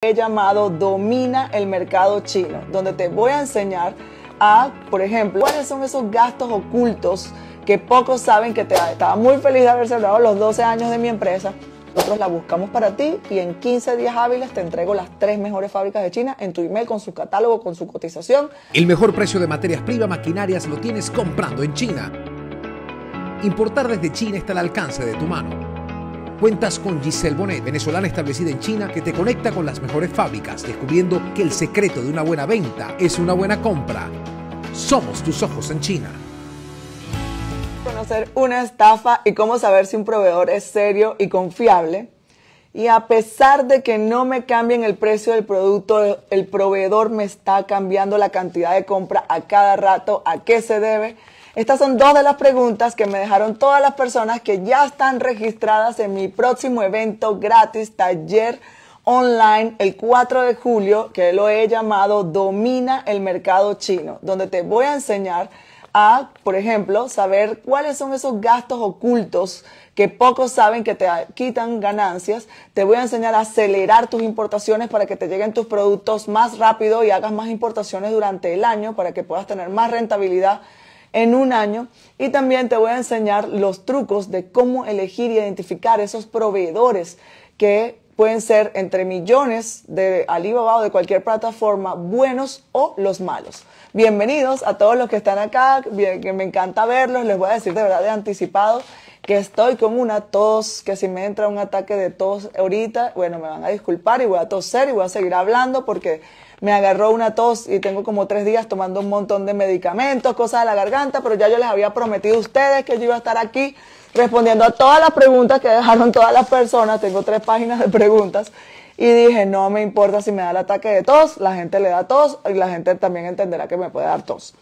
he llamado Domina el Mercado Chino, donde te voy a enseñar a, por ejemplo, cuáles son esos gastos ocultos que pocos saben que te da. Estaba muy feliz de haber cerrado los 12 años de mi empresa. Nosotros la buscamos para ti y en 15 días hábiles te entrego las tres mejores fábricas de China en tu email con su catálogo, con su cotización. El mejor precio de materias primas, maquinarias lo tienes comprando en China. Importar desde China está al alcance de tu mano Cuentas con Giselle Bonet, venezolana establecida en China, que te conecta con las mejores fábricas, descubriendo que el secreto de una buena venta es una buena compra. Somos tus ojos en China. Conocer una estafa y cómo saber si un proveedor es serio y confiable. Y a pesar de que no me cambien el precio del producto, el proveedor me está cambiando la cantidad de compra a cada rato, a qué se debe estas son dos de las preguntas que me dejaron todas las personas que ya están registradas en mi próximo evento gratis, taller online, el 4 de julio, que lo he llamado Domina el Mercado Chino, donde te voy a enseñar a, por ejemplo, saber cuáles son esos gastos ocultos que pocos saben que te quitan ganancias. Te voy a enseñar a acelerar tus importaciones para que te lleguen tus productos más rápido y hagas más importaciones durante el año para que puedas tener más rentabilidad en un año y también te voy a enseñar los trucos de cómo elegir y identificar esos proveedores que pueden ser entre millones de Alibaba o de cualquier plataforma, buenos o los malos. Bienvenidos a todos los que están acá, que me encanta verlos, les voy a decir de verdad de anticipado que estoy con una tos, que si me entra un ataque de tos ahorita, bueno, me van a disculpar y voy a toser y voy a seguir hablando porque me agarró una tos y tengo como tres días tomando un montón de medicamentos, cosas de la garganta, pero ya yo les había prometido a ustedes que yo iba a estar aquí respondiendo a todas las preguntas que dejaron todas las personas, tengo tres páginas de preguntas. Y dije, no me importa si me da el ataque de tos, la gente le da tos y la gente también entenderá que me puede dar tos.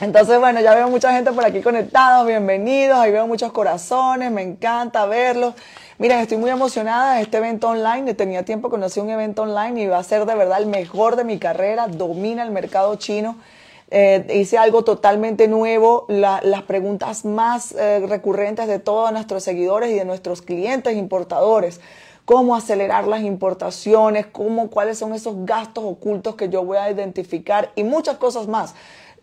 Entonces, bueno, ya veo mucha gente por aquí conectados, bienvenidos, ahí veo muchos corazones, me encanta verlos. Miren, estoy muy emocionada de este evento online, tenía tiempo que no hacía un evento online y va a ser de verdad el mejor de mi carrera, domina el mercado chino. Eh, hice algo totalmente nuevo, las preguntas más eh, recurrentes de todos nuestros seguidores y de nuestros clientes importadores cómo acelerar las importaciones, cómo, cuáles son esos gastos ocultos que yo voy a identificar y muchas cosas más.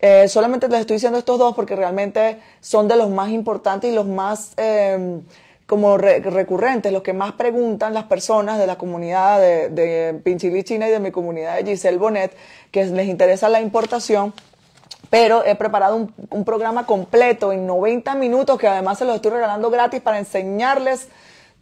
Eh, solamente les estoy diciendo estos dos porque realmente son de los más importantes y los más em, como recurrentes, los que más preguntan las personas de la comunidad de, de China y de mi comunidad de Giselle Bonet, que les interesa la importación. Pero he preparado un, un programa completo en 90 minutos que además se los estoy regalando gratis para enseñarles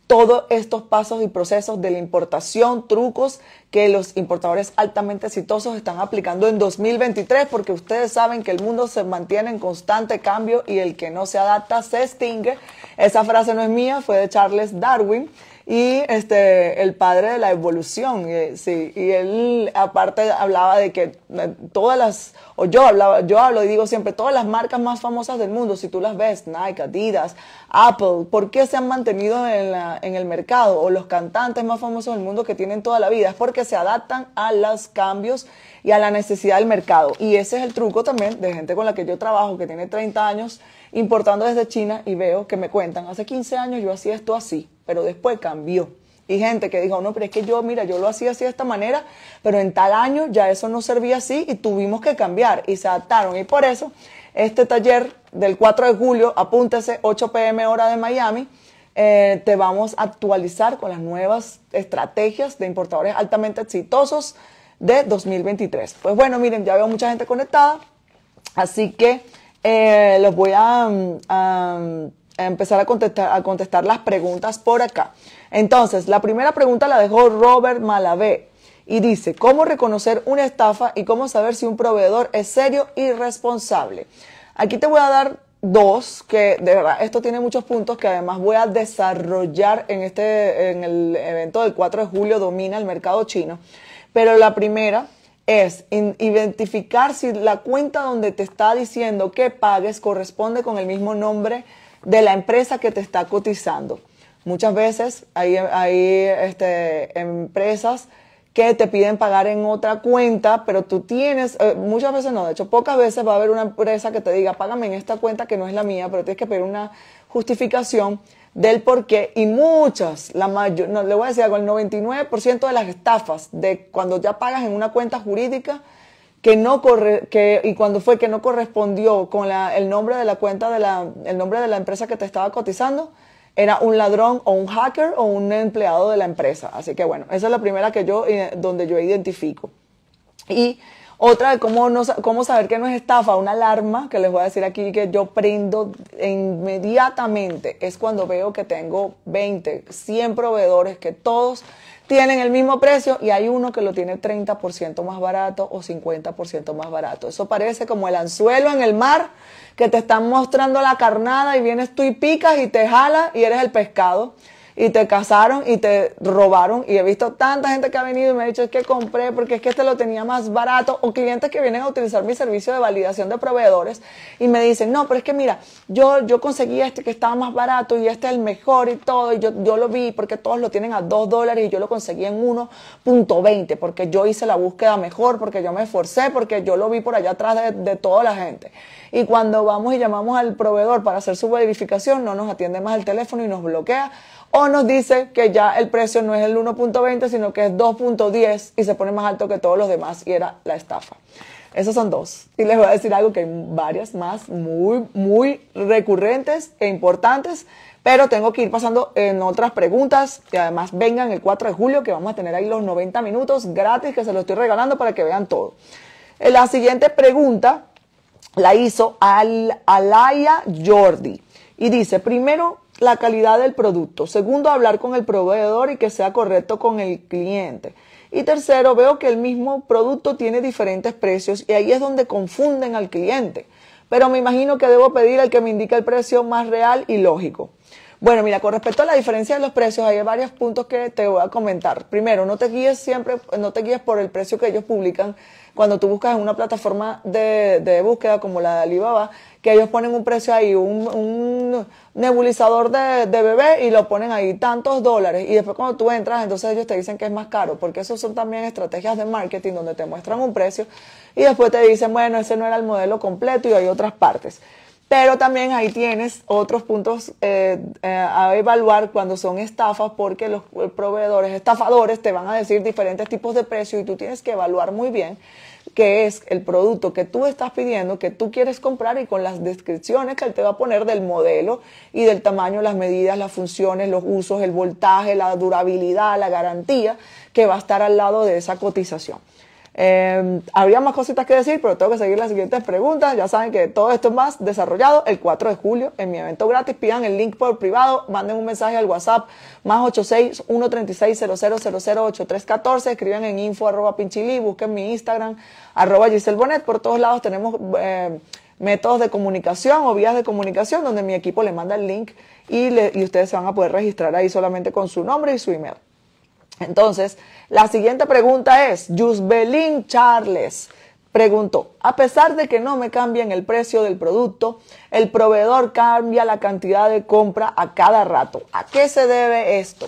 todos estos pasos y procesos de la importación, trucos que los importadores altamente exitosos están aplicando en 2023, porque ustedes saben que el mundo se mantiene en constante cambio y el que no se adapta se extingue. Esa frase no es mía, fue de Charles Darwin y este, el padre de la evolución, eh, sí, y él aparte hablaba de que eh, todas las, o yo hablaba, yo hablo y digo siempre, todas las marcas más famosas del mundo, si tú las ves, Nike, Adidas, Apple, ¿por qué se han mantenido en, la, en el mercado? O los cantantes más famosos del mundo que tienen toda la vida, es porque se adaptan a los cambios y a la necesidad del mercado. Y ese es el truco también de gente con la que yo trabajo, que tiene 30 años importando desde China y veo que me cuentan, hace 15 años yo hacía esto así pero después cambió. Y gente que dijo, no, pero es que yo, mira, yo lo hacía así de esta manera, pero en tal año ya eso no servía así y tuvimos que cambiar y se adaptaron. Y por eso este taller del 4 de julio, apúntese, 8 pm hora de Miami, eh, te vamos a actualizar con las nuevas estrategias de importadores altamente exitosos de 2023. Pues bueno, miren, ya veo mucha gente conectada, así que eh, los voy a mm, mm, a empezar a contestar, a contestar las preguntas por acá. Entonces, la primera pregunta la dejó Robert Malavé y dice, ¿cómo reconocer una estafa y cómo saber si un proveedor es serio y responsable? Aquí te voy a dar dos, que de verdad esto tiene muchos puntos que además voy a desarrollar en, este, en el evento del 4 de julio, domina el mercado chino. Pero la primera es identificar si la cuenta donde te está diciendo que pagues corresponde con el mismo nombre de la empresa que te está cotizando. Muchas veces hay, este, empresas que te piden pagar en otra cuenta, pero tú tienes, eh, muchas veces no, de hecho pocas veces va a haber una empresa que te diga, págame en esta cuenta que no es la mía, pero tienes que pedir una justificación del por qué y muchas, la mayor, no, le voy a decir algo, el 99% de las estafas de cuando ya pagas en una cuenta jurídica, que no corre, que, y cuando fue que no correspondió con la, el nombre de la cuenta de la, el nombre de la empresa que te estaba cotizando, era un ladrón o un hacker o un empleado de la empresa. Así que bueno, esa es la primera que yo, eh, donde yo identifico. Y otra de cómo, no, cómo saber que no es estafa, una alarma que les voy a decir aquí que yo prendo inmediatamente, es cuando veo que tengo 20, 100 proveedores que todos tienen el mismo precio y hay uno que lo tiene 30% más barato o 50% más barato. Eso parece como el anzuelo en el mar que te están mostrando la carnada y vienes tú y picas y te jala y eres el pescado y te casaron y te robaron. Y he visto tanta gente que ha venido y me ha dicho es que compré porque es que este lo tenía más barato. O clientes que vienen a utilizar mi servicio de validación de proveedores y me dicen, no, pero es que mira, yo, yo conseguí este que estaba más barato y este es el mejor y todo. Y yo, yo lo vi porque todos lo tienen a 2 dólares y yo lo conseguí en 1.20 porque yo hice la búsqueda mejor, porque yo me esforcé, porque yo lo vi por allá atrás de, de toda la gente. Y cuando vamos y llamamos al proveedor para hacer su verificación, no nos atiende más el teléfono y nos bloquea o nos dice que ya el precio no es el 1.20, sino que es 2.10 y se pone más alto que todos los demás y era la estafa. Esos son dos. Y les voy a decir algo que hay varias más muy, muy recurrentes e importantes, pero tengo que ir pasando en otras preguntas que además vengan el 4 de julio que vamos a tener ahí los 90 minutos gratis que se los estoy regalando para que vean todo. Eh, la siguiente pregunta la hizo Al Alaya Jordi y dice, primero la calidad del producto. Segundo, hablar con el proveedor y que sea correcto con el cliente. Y tercero, veo que el mismo producto tiene diferentes precios y ahí es donde confunden al cliente. Pero me imagino que debo pedir al que me indica el precio más real y lógico. Bueno, mira, con respecto a la diferencia de los precios, hay varios puntos que te voy a comentar. Primero, no te guíes siempre, no te guíes por el precio que ellos publican cuando tú buscas en una plataforma de, de búsqueda como la de Alibaba que ellos ponen un precio ahí, un, nebulizador de, bebé y lo ponen ahí, tantos dólares. Y después cuando tú entras, entonces ellos te dicen que es más caro, porque eso son también estrategias de marketing donde te muestran un precio y después te dicen, bueno, ese no era el modelo completo y hay otras partes. Pero también ahí tienes otros puntos eh, eh, a evaluar cuando son estafas, porque los eh, proveedores, estafadores, te van a decir diferentes tipos de precios y tú tienes que evaluar muy bien que es el producto que tú estás pidiendo, que tú quieres comprar y con las descripciones que él te va a poner del modelo y del tamaño, las medidas, las funciones, los usos, el voltaje, la durabilidad, la garantía que va a estar al lado de esa cotización. Eh, habría más cositas que decir, pero tengo que seguir las siguientes preguntas. Ya saben que todo esto es más desarrollado el 4 de julio en mi evento gratis. Pidan el link por privado, manden un mensaje al WhatsApp más 86 Escriben en info arroba pinchili, busquen mi Instagram arroba Giselle Bonet. Por todos lados tenemos em, métodos de comunicación o vías de comunicación donde mi equipo le manda el link y, le, y ustedes se van a poder registrar ahí solamente con su nombre y su email. Entonces, la siguiente pregunta es, Yusbelin Charles preguntó, a pesar de que no me cambien el precio del producto, el proveedor cambia la cantidad de compra a cada rato. ¿A qué se debe esto?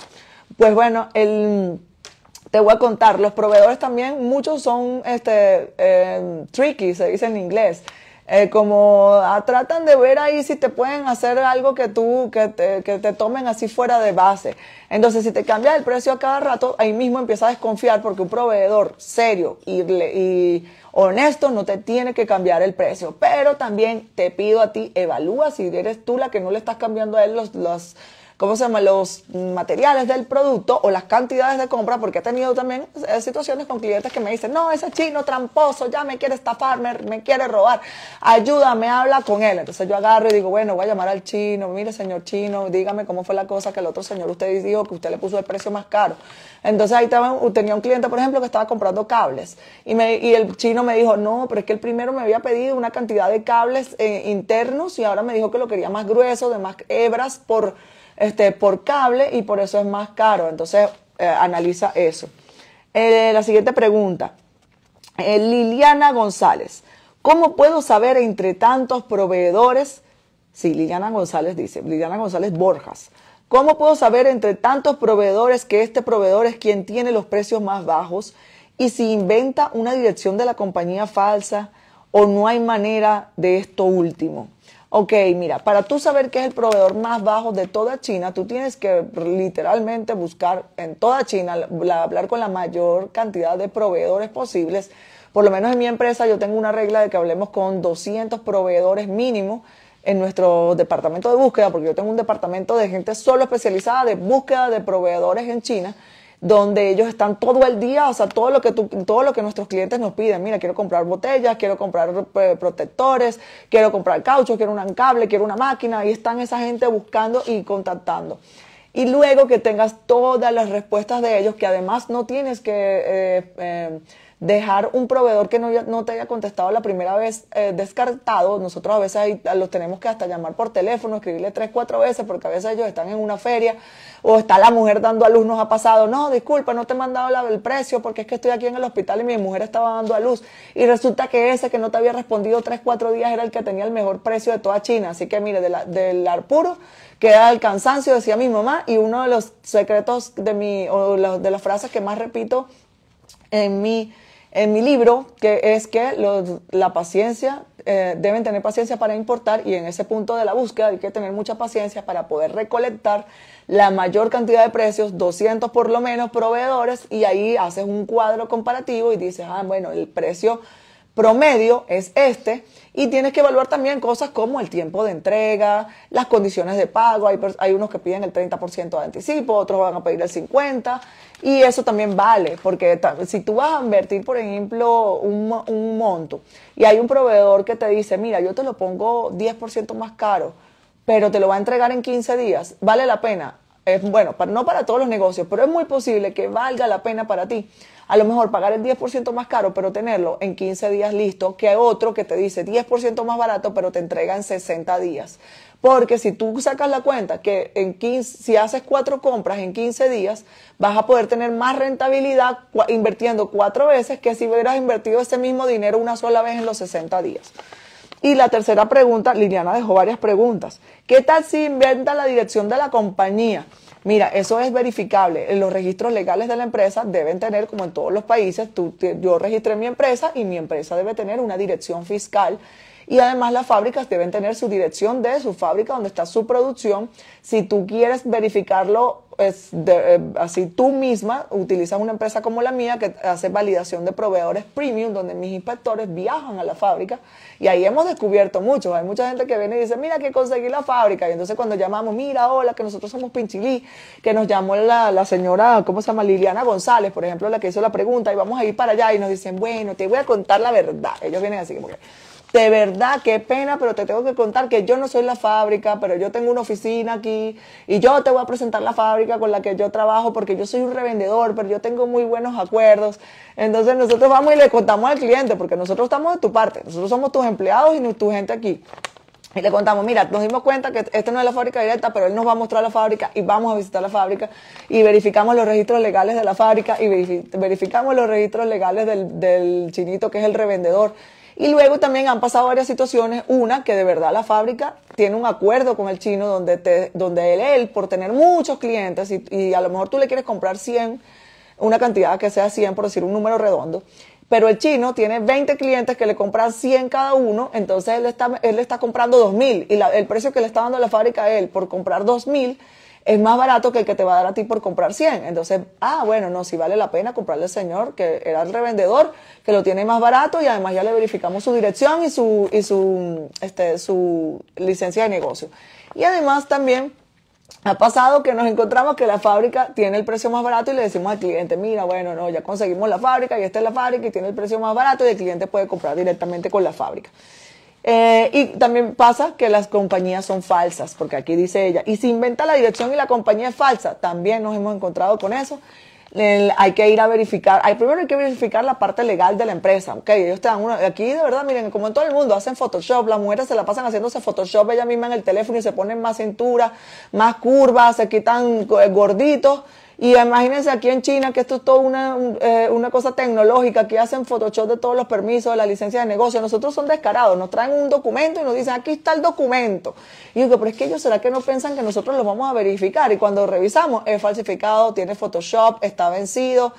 Pues bueno, te voy a contar, los proveedores también, muchos son este, eh, tricky, se dice en inglés. Eh, como ah, tratan de ver ahí si te pueden hacer algo que tú, que te, que te tomen así fuera de base. Entonces, si te cambias el precio a cada rato, ahí mismo empiezas a desconfiar porque un proveedor serio y, y honesto no te tiene que cambiar el precio. Pero también te pido a ti, evalúa si eres tú la que no le estás cambiando a él los, los ¿cómo se llama? Los materiales del producto o las cantidades de compra, porque he tenido también eh, situaciones con clientes que me dicen, no, ese chino tramposo ya me quiere estafar, me, quiere robar, ayúdame, habla con él. Entonces yo agarro y digo, bueno, voy a llamar al chino, mire señor chino, dígame cómo fue la cosa que el otro señor usted dijo que usted le puso el precio más caro. Entonces ahí tenía un cliente, por ejemplo, que estaba comprando cables y, me, y el chino me dijo, no, pero es que el primero me había pedido una cantidad de cables eh, internos y ahora me dijo que lo quería más grueso, de más hebras por este, por cable y por eso es más caro. Entonces, eh, analiza eso. Eh, la siguiente pregunta. Eh, Liliana González. ¿Cómo puedo saber entre tantos proveedores? Sí, Liliana González dice, Liliana González Borjas. ¿Cómo puedo saber entre tantos proveedores que este proveedor es quien tiene los precios más bajos? Y si inventa una dirección de la compañía falsa o no hay manera de esto último ok, mira, para tú saber qué es el proveedor más bajo de toda China, tú tienes que literalmente buscar en toda China, hablar con la mayor cantidad de proveedores posibles. Por lo menos en mi empresa yo tengo una regla de que hablemos con 200 proveedores mínimo en nuestro departamento de búsqueda, porque yo tengo un departamento de gente solo especializada de búsqueda de proveedores en China donde ellos están todo el día, o sea, todo lo que, todo lo que nuestros clientes nos piden. Mira, quiero comprar botellas, quiero comprar eh, protectores, quiero comprar caucho, quiero un cable, quiero una máquina. Ahí están esa gente buscando y contactando. Y luego que tengas todas las respuestas de ellos, que además no tienes que... eh, eh dejar un proveedor que no, te haya contestado la primera vez eh, descartado, nosotros a veces los tenemos que hasta llamar por teléfono, escribirle tres, cuatro veces, porque a veces ellos están en una feria o está la mujer dando a luz, nos ha pasado, no, disculpa, no te he mandado el precio porque es que estoy aquí en el hospital y mi mujer estaba dando a luz y resulta que ese que no te había respondido tres, cuatro días era el que tenía el mejor precio de toda China, así que mire, del ar del arpuro queda el cansancio, decía mi mamá, y uno de los secretos de mi, o de las frases que más repito en mi en mi libro, que es que la paciencia, eh, deben tener paciencia para importar y en ese punto de la búsqueda hay que tener mucha paciencia para poder recolectar la mayor cantidad de precios, 200 por lo menos proveedores y ahí haces un cuadro comparativo y dices, ah, bueno, el precio promedio es este y tienes que evaluar también cosas como el tiempo de entrega, las condiciones de pago, hay, hay unos que piden el 30% de anticipo, otros van a pedir el 50%, y eso también vale, porque si tú vas a invertir, por ejemplo, un, monto y hay un proveedor que te dice, mira, yo te lo pongo 10% más caro, pero te lo va a entregar en 15 días, vale la pena. Es bueno, no para todos los negocios, pero es muy posible que valga la pena para ti. A lo mejor pagar el 10% más caro, pero tenerlo en 15 días listo, que hay otro que te dice 10% más barato, pero te entrega en 60 días. Porque si tú sacas la cuenta que en 15, si haces cuatro compras en 15 días, vas a poder tener más rentabilidad invirtiendo cuatro veces que si hubieras invertido ese mismo dinero una sola vez en los 60 días. Y la tercera pregunta, Liliana dejó varias preguntas. ¿Qué tal si inventa la dirección de la compañía? Mira, eso es verificable. en Los registros legales de la empresa deben tener, como en todos los países, tú, yo registré mi empresa y mi empresa debe tener una dirección fiscal y además las fábricas deben tener su dirección de su fábrica donde está su producción. Si tú quieres verificarlo eh, así tú misma utilizas una empresa como la mía que hace validación de proveedores premium, donde mis inspectores viajan a la fábrica y ahí hemos descubierto mucho. Hay mucha gente que viene y dice, mira que conseguí la fábrica. Y entonces cuando llamamos, mira, hola, que nosotros somos Pinchilí, que nos llamó la, la señora, ¿cómo se llama? Liliana González, por ejemplo, la que hizo la pregunta, y vamos a ir para allá y nos dicen, bueno, te voy a contar la verdad. Ellos vienen así como que de verdad, qué pena, pero te tengo que contar que yo no soy la fábrica, pero yo tengo una oficina aquí y yo te voy a presentar la fábrica con la que yo trabajo porque yo soy un revendedor, pero yo tengo muy buenos acuerdos. Entonces nosotros vamos y le contamos al cliente porque nosotros estamos de tu parte, nosotros somos tus empleados y tu gente aquí. Y le contamos, mira, nos dimos cuenta que esta no es la fábrica directa, pero él nos va a mostrar la fábrica y vamos a visitar la fábrica y verificamos los registros legales de la fábrica y verificamos los registros legales del, del chinito que es el revendedor y luego también han pasado varias situaciones. Una, que de verdad la fábrica tiene un acuerdo con el chino donde, te, donde él, él, por tener muchos clientes, y, a lo mejor tú le quieres comprar 100, una cantidad que sea 100, por decir un número redondo, pero el chino tiene 20 clientes que le compran 100 cada uno, entonces él está, él está comprando 2.000 y el precio que le está dando la fábrica a él por comprar 2.000 es más barato que el que te va a dar a ti por comprar 100. Entonces, ah, bueno, no, si vale la pena comprarle al señor que era el revendedor, que lo tiene más barato y además ya le verificamos su dirección y su, y su, este, su licencia de negocio. Y además también ha pasado que nos encontramos que la fábrica tiene el precio más barato y le decimos al cliente, mira, bueno, no, ya conseguimos la fábrica y esta es la fábrica y tiene el precio más barato y el cliente puede comprar directamente con la fábrica. Eh, y también pasa que las compañías son falsas, porque aquí dice ella, y si inventa la dirección y la compañía es falsa, también nos hemos encontrado con eso. hay que ir a verificar, primero hay que verificar la parte legal de la empresa, ok, ellos te aquí de verdad, miren, como en todo el mundo, hacen Photoshop, las mujeres se la pasan haciéndose Photoshop ellas misma en el teléfono y se ponen más cintura, más curvas, se quitan eh, gorditos, y imagínense aquí en China, que esto es toda una, eh, una cosa tecnológica, que hacen Photoshop de todos los permisos, de la licencia de negocio. Nosotros son descarados, nos traen un documento y nos dicen, aquí está el documento. Y yo digo, pero es que ellos, ¿será que no piensan que nosotros los vamos a verificar? Y cuando revisamos, es falsificado, tiene Photoshop, está vencido.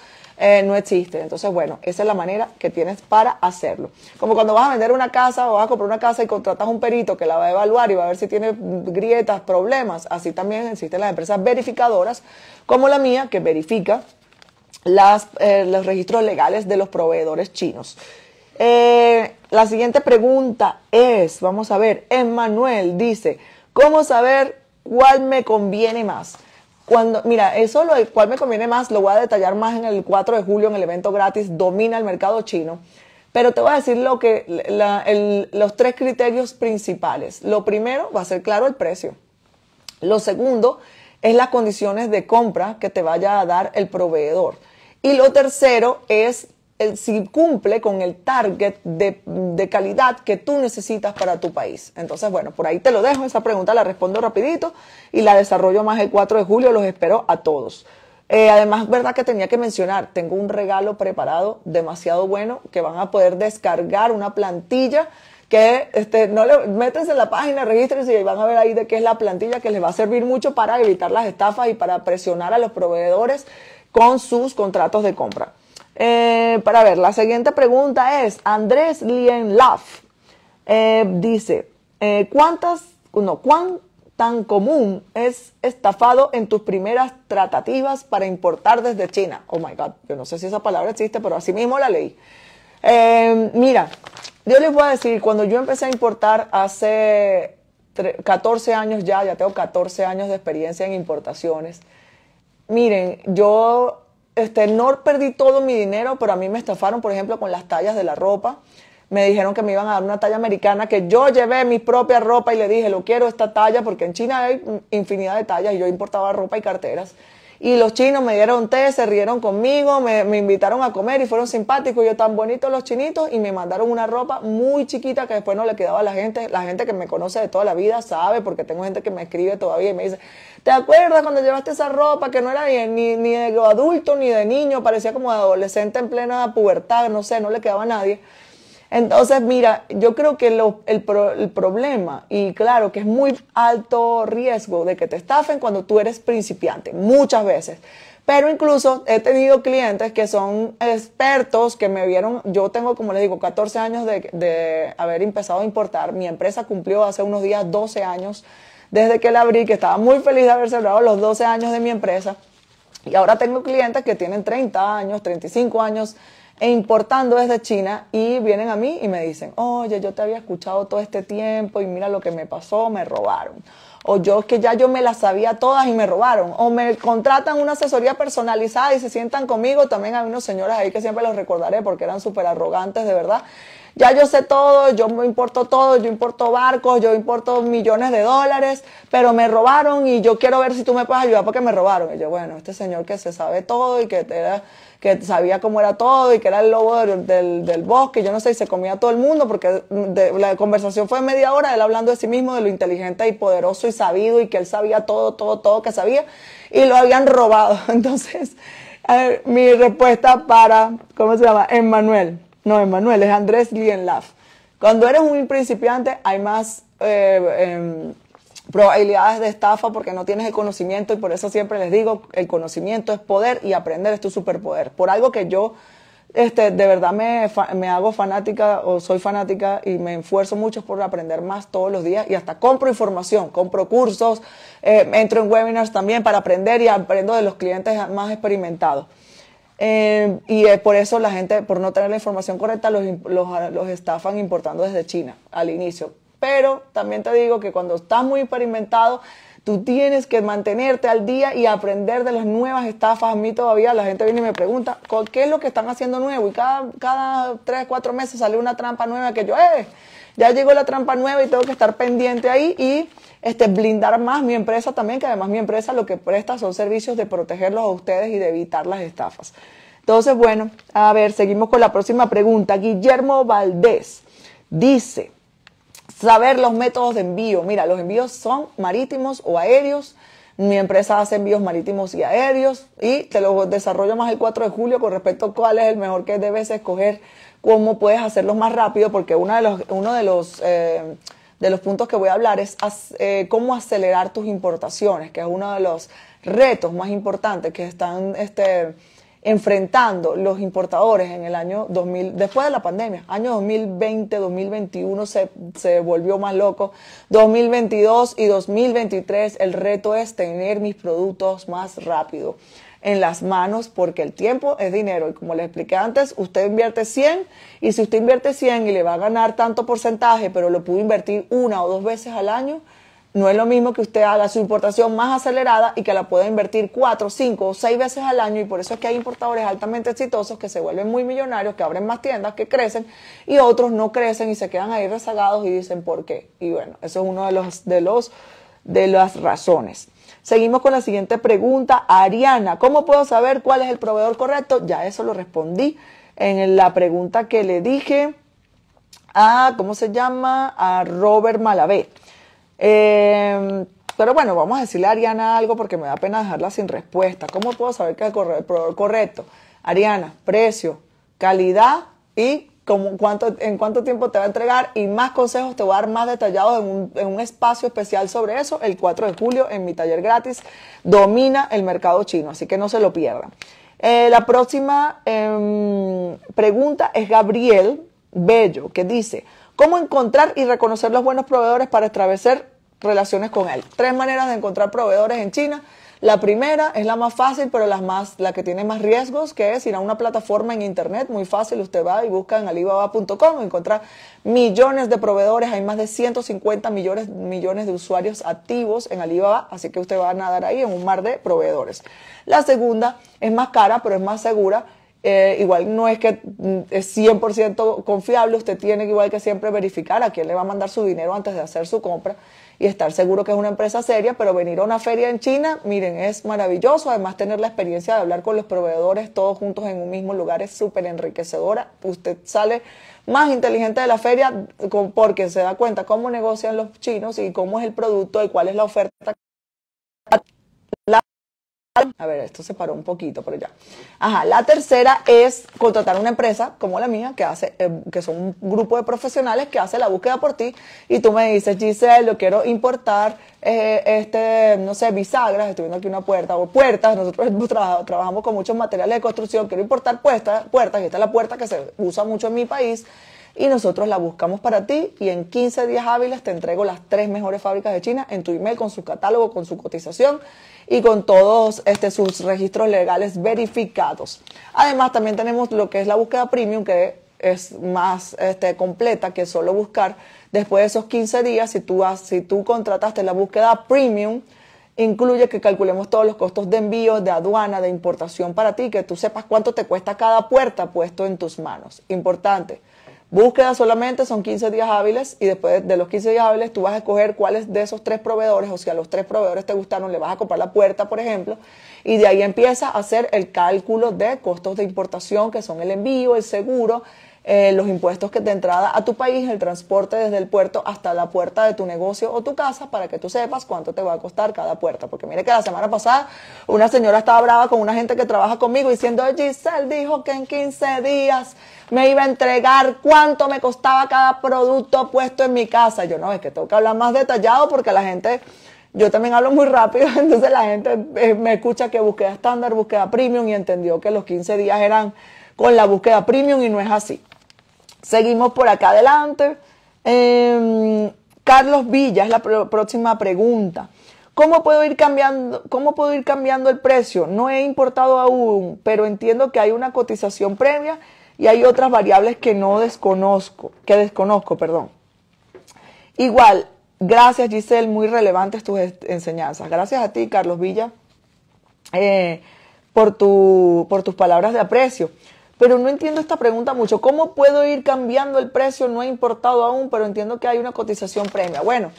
Eh, no existe. Entonces, bueno, esa es la manera que tienes para hacerlo. Como cuando vas a vender una casa o vas a comprar una casa y contratas un perito que la va a evaluar y va a ver si tiene grietas, problemas, así también existen las empresas verificadoras como la mía que verifica eh, los registros legales de los proveedores chinos. Eh, la siguiente pregunta es, vamos a ver, Emmanuel dice, ¿cómo saber cuál me conviene más? Cuando, mira, eso lo cual me conviene más, lo voy a detallar más en el 4 de julio en el evento gratis, domina el mercado chino. Pero te voy a decir lo que, los tres criterios principales. Lo primero va a ser claro el precio. Lo segundo es las condiciones de compra que te vaya a dar el proveedor. Y lo tercero es si cumple con el target de, calidad que tú necesitas para tu país. Entonces, bueno, por ahí te lo dejo, esa pregunta la respondo rapidito y la desarrollo más el 4 de julio, los espero a todos. Eh, además, verdad que tenía que mencionar, tengo un regalo preparado demasiado bueno que van a poder descargar una plantilla que este, no le, métense en la página, regístrense y van a ver ahí de qué es la plantilla que les va a servir mucho para evitar las estafas y para presionar a los proveedores con sus contratos de compra. Eh, para ver, la siguiente pregunta es, Andrés Lien eh, dice, eh, ¿cuántas, no, cuán tan común es estafado en tus primeras tratativas para importar desde China? Oh my God, yo no sé si esa palabra existe, pero así mismo la leí. mira, yo les voy a decir, cuando yo empecé a importar hace 14 años ya, ya tengo 14 años de experiencia en importaciones, miren, yo este, no perdí todo mi dinero, pero a mí me estafaron, por ejemplo, con las tallas de la ropa. Me dijeron que me iban a dar una talla americana, que yo llevé mi propia ropa y le dije, lo quiero esta talla, porque en China hay infinidad de tallas y yo importaba ropa y carteras y los chinos me dieron té, se rieron conmigo, me, invitaron a comer y fueron simpáticos, yo tan bonitos los chinitos y me mandaron una ropa muy chiquita que después no le quedaba a la gente, la gente que me conoce de toda la vida sabe porque tengo gente que me escribe todavía y me dice, ¿te acuerdas cuando llevaste esa ropa que no era ni, ni de adulto ni de niño, parecía como de adolescente en plena pubertad, no sé, no le quedaba a nadie? Entonces, mira, yo creo que el, problema, y claro que es muy alto riesgo de que te estafen cuando tú eres principiante, muchas veces. Pero incluso he tenido clientes que son expertos que me vieron, yo tengo, como les digo, 14 años de, de haber empezado a importar. Mi empresa cumplió hace unos días 12 años desde que la abrí, que estaba muy feliz de haber celebrado los 12 años de mi empresa. Y ahora tengo clientes que tienen 30 años, 35 años e importando desde China y vienen a mí y me dicen, oye, yo te había escuchado todo este tiempo y mira lo que me pasó, me robaron. O yo es que ya yo me las sabía todas y me robaron. O me contratan una asesoría personalizada y se sientan conmigo. También hay unos señores ahí que siempre los recordaré porque eran súper arrogantes, de verdad ya yo sé todo, yo me importo todo, yo importo barcos, yo importo millones de dólares, pero me robaron y yo quiero ver si tú me puedes ayudar porque me robaron. Y yo, bueno, este señor que se sabe todo y que era que sabía cómo era todo y que era el lobo del, del, bosque, yo no sé, y se comía a todo el mundo, porque la conversación fue media hora, él hablando de sí mismo, de lo inteligente y poderoso y sabido, y que él sabía todo, todo, todo que sabía, y lo habían robado. Entonces, a ver, mi respuesta para, ¿cómo se llama? Emmanuel. No, Manuel, es Andrés Lienlaf. Cuando eres un principiante hay más eh, em, probabilidades de estafa porque no tienes el conocimiento y por eso siempre les digo, el conocimiento es poder y aprender es tu superpoder. Por algo que yo este, de verdad me, me, hago fanática o soy fanática y me esfuerzo mucho por aprender más todos los días y hasta compro información, compro cursos, eh, entro en webinars también para aprender y aprendo de los clientes más experimentados. Eh, y es por eso la gente, por no tener la información correcta, los, ah, los, estafan importando desde China al inicio. Pero también te digo que cuando estás muy experimentado, tú tienes que mantenerte al día y aprender de las nuevas estafas. A mí todavía la gente viene y me pregunta, ¿qué es lo que están haciendo nuevo? Y cada, cada tres, cuatro meses sale una trampa nueva que yo, eh, ya llegó la trampa nueva y tengo que estar pendiente ahí y este, blindar más mi empresa también, que además mi empresa lo que presta son servicios de protegerlos a ustedes y de evitar las estafas. Entonces, bueno, a ver, seguimos con la próxima pregunta. Guillermo Valdés dice, saber los métodos de envío. Mira, los envíos son marítimos o aéreos. Mi empresa hace envíos marítimos y aéreos y te lo desarrollo más el 4 de julio con respecto a cuál es el mejor que debes escoger, cómo puedes hacerlos más rápido, porque uno de los, uno de los eh, de los puntos que voy a hablar es eh, cómo acelerar tus importaciones, que es uno de los retos más importantes que están este, enfrentando los importadores en el año 2000, después de la pandemia, año 2020, 2021 se, se volvió más loco, 2022 y 2023 el reto es tener mis productos más rápido en las manos porque el tiempo es dinero. Y como les expliqué antes, usted invierte 100 y si usted invierte 100 y le va a ganar tanto porcentaje, pero lo pudo invertir una o dos veces al año, no es lo mismo que usted haga su importación más acelerada y que la pueda invertir cuatro, cinco o seis veces al año. Y por eso es que hay importadores altamente exitosos que se vuelven muy millonarios, que abren más tiendas, que crecen y otros no crecen y se quedan ahí rezagados y dicen por qué. Y bueno, eso es uno de los, de los, de las razones. Seguimos con la siguiente pregunta. Ariana, ¿cómo puedo saber cuál es el proveedor correcto? Ya eso lo respondí en la pregunta que le dije a, ¿cómo se llama? A Robert Malavé. Em, pero bueno, vamos a decirle a Ariana algo porque me da pena dejarla sin respuesta. ¿Cómo puedo saber cuál es el proveedor correcto? Ariana, precio, calidad y en cuánto tiempo te va a entregar y más consejos te voy a dar más detallados en un, espacio especial sobre eso el 4 de julio en mi taller gratis. Domina el mercado chino, así que no se lo pierdan. Eh, la próxima em, pregunta es Gabriel Bello, que dice, ¿cómo encontrar y reconocer los buenos proveedores para establecer relaciones con él? Tres maneras de encontrar proveedores en China la primera es la más fácil, pero la, más, la que tiene más riesgos, que es ir a una plataforma en internet, muy fácil, usted va y busca en alibaba.com, encuentra millones de proveedores, hay más de 150 millones, millones de usuarios activos en Alibaba, así que usted va a nadar ahí en un mar de proveedores. La segunda es más cara, pero es más segura, eh, igual no es que mm, es 100% confiable, usted tiene igual que siempre verificar a quién le va a mandar su dinero antes de hacer su compra y estar seguro que es una empresa seria, pero venir a una feria en China, miren, es maravilloso. Además, tener la experiencia de hablar con los proveedores todos juntos en un mismo lugar es súper enriquecedora. Usted sale más inteligente de la feria porque se da cuenta cómo negocian los chinos y cómo es el producto y cuál es la oferta a ver, esto se paró un poquito, pero ya. Ajá, la tercera es contratar una empresa como la mía, que hace, eh, que son un grupo de profesionales que hace la búsqueda por ti, y tú me dices, Giselle, yo quiero importar eh, este, no sé, bisagras, estoy viendo aquí una puerta, o puertas, nosotros trabajamos con muchos materiales de construcción, quiero importar puestas, puertas, y esta es la puerta que se usa mucho en mi país, y nosotros la buscamos para ti y en 15 días hábiles te entrego las tres mejores fábricas de China en tu email con su catálogo, con su cotización y con todos este, sus registros legales verificados. Además, también tenemos lo que es la búsqueda premium, que es más este, completa que solo buscar. Después de esos 15 días, si tú, si tú contrataste la búsqueda premium, incluye que calculemos todos los costos de envío, de aduana, de importación para ti, que tú sepas cuánto te cuesta cada puerta puesto en tus manos. Importante, Búsqueda solamente son 15 días hábiles y después de los 15 días hábiles tú vas a escoger cuáles de esos tres proveedores, o si a los tres proveedores te gustaron, le vas a comprar la puerta, por ejemplo, y de ahí empieza a hacer el cálculo de costos de importación, que son el envío, el seguro, eh, los impuestos que te entrada a tu país, el transporte desde el puerto hasta la puerta de tu negocio o tu casa para que tú sepas cuánto te va a costar cada puerta. Porque mire que la semana pasada una señora estaba brava con una gente que trabaja conmigo diciendo, Giselle dijo que en 15 días me iba a entregar cuánto me costaba cada producto puesto en mi casa. Yo no, es que tengo que hablar más detallado porque la gente yo también hablo muy rápido, entonces la gente eh, me escucha que búsqueda estándar, búsqueda premium y entendió que los 15 días eran con la búsqueda premium y no es así. Seguimos por acá adelante. Em, Carlos Villa es la próxima pregunta. ¿Cómo puedo, ir cambiando, ¿Cómo puedo ir cambiando el precio? No he importado aún, pero entiendo que hay una cotización previa y hay otras variables que no desconozco, que desconozco, perdón. Igual, gracias Giselle, muy relevantes tus enseñanzas. Gracias a ti, Carlos Villa, eh, por tus palabras de aprecio. Pero no entiendo esta pregunta mucho. ¿Cómo puedo ir cambiando el precio? No he importado aún, pero entiendo que hay una cotización premia. Bueno,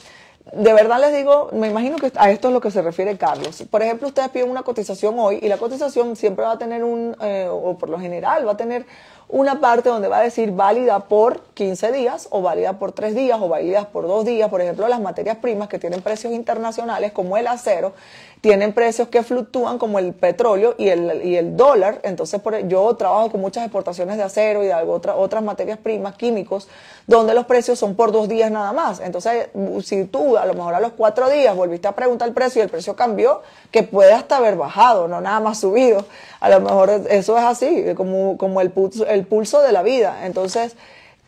de verdad les digo, me imagino que a esto es lo que se refiere Carlos. Por ejemplo, ustedes piden una cotización hoy y la cotización siempre va a tener un, eh, o por lo general va a tener una parte donde va a decir válida por 15 días o válida por 3 días o válida por 2 días. Por ejemplo, las materias primas que tienen precios internacionales como el acero, tienen precios que fluctúan como el petróleo y el, y el dólar. Entonces, por, yo trabajo con muchas exportaciones de acero y de otras materias primas, químicos, donde los precios son por dos días nada más. Entonces, si tú a lo mejor a los cuatro días volviste a preguntar el precio y el precio cambió, que puede hasta haber bajado, no nada más subido. A lo mejor eso es así, como, como el, el pulso de la vida. Entonces,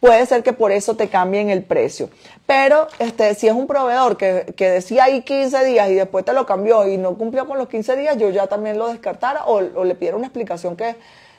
puede ser que por eso te cambien el precio. Pero este, si es un proveedor que, decía ahí 15 días y después te lo cambió y no cumplió con los 15 días, yo ya también lo descartara o, le pidiera una explicación que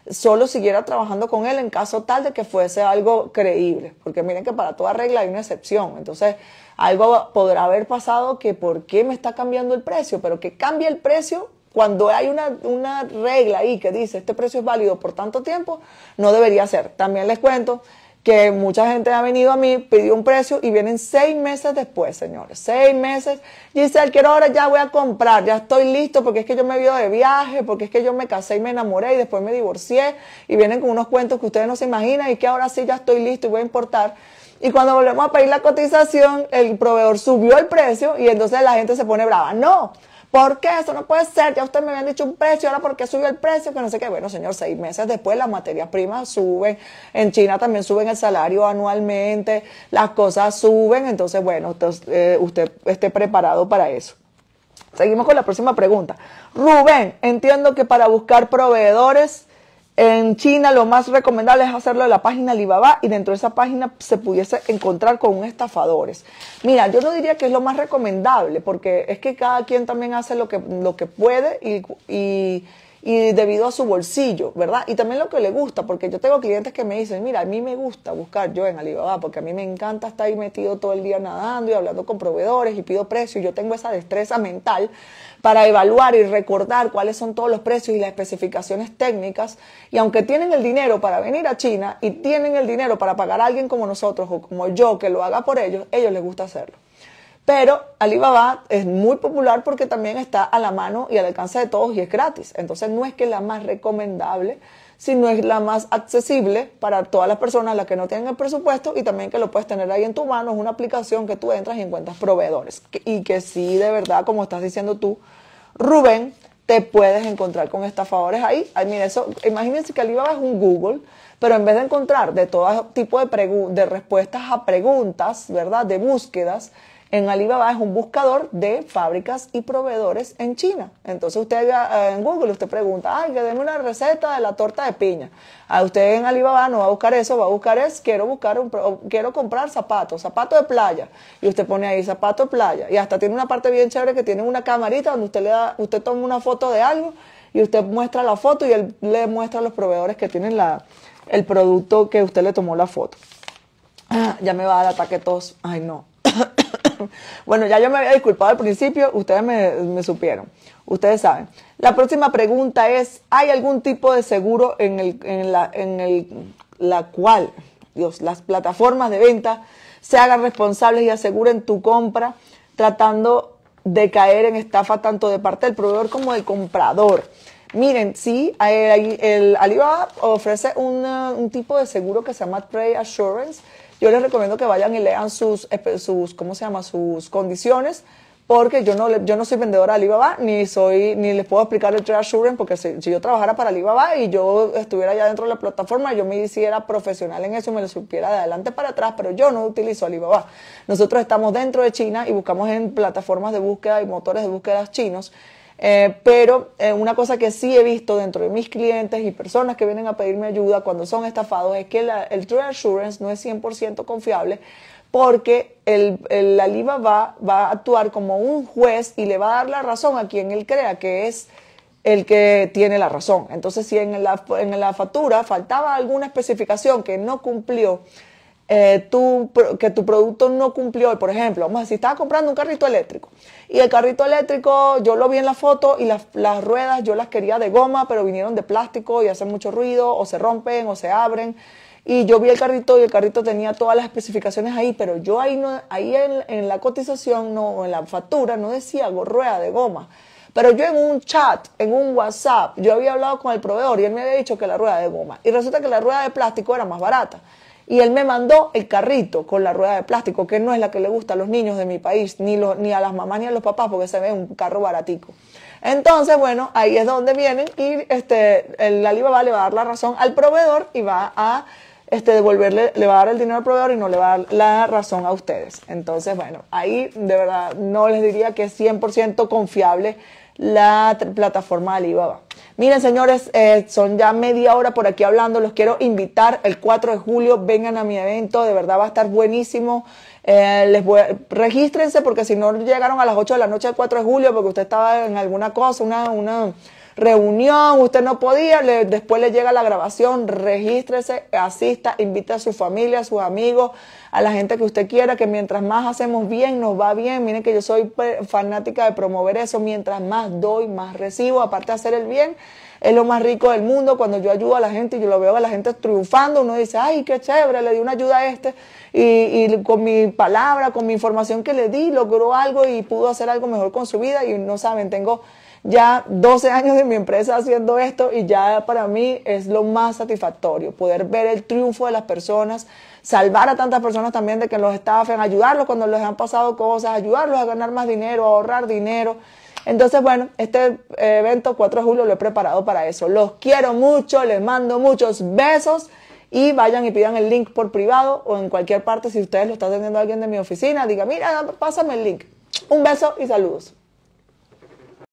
solo siguiera trabajando con él en caso tal de que fuese algo creíble. Porque miren que para toda regla hay una excepción. Entonces, algo podrá haber pasado que por qué me está cambiando el precio, pero que cambie el precio cuando hay una, una regla ahí que dice este precio es válido por tanto tiempo, no debería ser. También les cuento que mucha gente ha venido a mí, pidió un precio y vienen seis meses después, señores. Seis meses. Y dice, quiero ahora ya voy a comprar, ya estoy listo porque es que yo me vio de viaje, porque es que yo me casé y me enamoré y después me divorcié y vienen con unos cuentos que ustedes no se imaginan y que ahora sí ya estoy listo y voy a importar. Y cuando volvemos a pedir la cotización, el proveedor subió el precio y entonces la gente se pone brava. No, ¿Por qué? Eso no puede ser. Ya usted me habían dicho un precio, ahora ¿por qué subió el precio? Que no sé qué. Bueno, señor, seis meses después las materias primas suben. En China también suben el salario anualmente. Las cosas suben. Entonces, bueno, eh, usted esté preparado para eso. Seguimos con la próxima pregunta. Rubén, entiendo que para buscar proveedores en China lo más recomendable es hacerlo en la página Alibaba y dentro de esa página se pudiese encontrar con estafadores. Mira, yo no diría que es lo más recomendable porque es que cada quien también hace lo que, lo que puede y, y debido a su bolsillo, ¿verdad? Y también lo que le gusta, porque yo tengo clientes que me dicen, mira, a mí me gusta buscar yo en Alibaba porque a mí me encanta estar ahí metido todo el día nadando y hablando con proveedores y pido precios, yo tengo esa destreza mental, para evaluar y recordar cuáles son todos los precios y las especificaciones técnicas. Y aunque tienen el dinero para venir a China y tienen el dinero para pagar a alguien como nosotros o como yo que lo haga por ellos, ellos les gusta hacerlo. Pero Alibaba es muy popular porque también está a la mano y al alcance de todos y es gratis. Entonces no es que la más recomendable, si no es la más accesible para todas las personas las que no tienen el presupuesto y también que lo puedes tener ahí en tu mano, es una aplicación que tú entras y encuentras proveedores. Y que sí, de verdad, como estás diciendo tú, Rubén, te puedes encontrar con estafadores ahí. mira, eso, imagínense que Alibaba es un Google, pero en vez de encontrar de todo tipo de, de respuestas a preguntas, ¿verdad? De búsquedas, en Alibaba es un buscador de fábricas y proveedores en China. Entonces usted eh, en Google usted pregunta, ay, que denme una receta de la torta de piña. A ah, usted en Alibaba no va a buscar eso, va a buscar es, quiero, buscar un, quiero comprar zapatos, zapatos de playa. Y usted pone ahí zapato de playa. Y hasta tiene una parte bien chévere que tiene una camarita donde usted, le da, usted toma una foto de algo y usted muestra la foto y él le muestra a los proveedores que tienen la, el producto que usted le tomó la foto. Ah, ya me va al ataque tos. Ay, no. bueno, ya yo me había disculpado al principio, ustedes me, supieron, ustedes saben. La próxima pregunta es, ¿hay algún tipo de seguro en, el, en, la, cual Dios, las plataformas de venta se hagan responsables y aseguren tu compra tratando de caer en estafa tanto de parte del proveedor como del comprador? Miren, sí, el, Alibaba ofrece un tipo de seguro que se llama Trade Assurance, yo les recomiendo que vayan y lean sus, ¿cómo se llama? Sus condiciones porque yo no, yo no soy vendedora de Alibaba, ni, soy, ni les puedo explicar el trade assurance, porque si, yo trabajara para Alibaba y yo estuviera ya dentro de la plataforma, yo me hiciera profesional en eso y me lo supiera de adelante para atrás, pero yo no utilizo Alibaba. Nosotros estamos dentro de China y buscamos en plataformas de búsqueda y motores de búsqueda chinos eh, pero eh, una cosa que sí he visto dentro de mis clientes y personas que vienen a pedirme ayuda cuando son estafados es que el True Assurance no es 100% confiable porque la LIVA va, a actuar como un juez y le va a dar la razón a quien él crea que es el que tiene la razón. Entonces, si en la, factura faltaba alguna especificación que no cumplió, eh, que tu producto no cumplió, por ejemplo, vamos a decir, estaba comprando un carrito eléctrico y el carrito eléctrico, yo lo vi en la foto y las, ruedas yo las quería de goma, pero vinieron de plástico y hacen mucho ruido, o se rompen, o se abren. Y yo vi el carrito y el carrito tenía todas las especificaciones ahí, pero yo ahí, no, ahí en, la cotización no, en la factura no decía rueda de goma. Pero yo en un chat, en un WhatsApp, yo había hablado con el proveedor y él me había dicho que la rueda de goma. Y resulta que la rueda de plástico era más barata. Y él me mandó el carrito con la rueda de plástico, que no es la que le gusta a los niños de mi país, ni, los, ni a las mamás ni a los papás, porque se ve un carro baratico. Entonces, bueno, ahí es donde vienen y este, el Alibaba le va a dar la razón al proveedor y va a este, devolverle, le va a dar el dinero al proveedor y no le va a dar la razón a ustedes. Entonces, bueno, ahí de verdad no les diría que es 100% confiable la plataforma Alibaba. Miren, señores, eh, son ya media hora por aquí hablando. Los quiero invitar el 4 de julio. Vengan a mi evento. De verdad va a estar buenísimo. Eh, les voy regístrense porque si no llegaron a las 8 de la noche el 4 de julio porque usted estaba en alguna cosa, una, una reunión, usted no podía, después le llega la grabación, regístrese, asista, invita a su familia, a sus amigos, a la gente que usted quiera, que mientras más hacemos bien, nos va bien. Miren que yo soy fanática de promover eso, mientras más doy, más recibo, aparte de hacer el bien es lo más rico del mundo. Cuando yo ayudo a la gente y yo lo veo a la gente triunfando, uno dice, ay, qué chévere, le di una ayuda a este. y, con mi palabra, con mi información que le di, logró algo y pudo hacer algo mejor con su vida. Y no saben, tengo ya 12 años de mi empresa haciendo esto y ya para mí es lo más satisfactorio, poder ver el triunfo de las personas, salvar a tantas personas también de que los estafen, ayudarlos cuando les han pasado cosas, ayudarlos a ganar más dinero, a ahorrar dinero. Entonces, bueno, este eh, evento 4 de julio lo he preparado para eso. Los quiero mucho, les mando muchos besos y vayan y pidan el link por privado o en cualquier parte si ustedes lo están teniendo alguien de mi oficina, diga, mira, pásame el link. Un beso y saludos.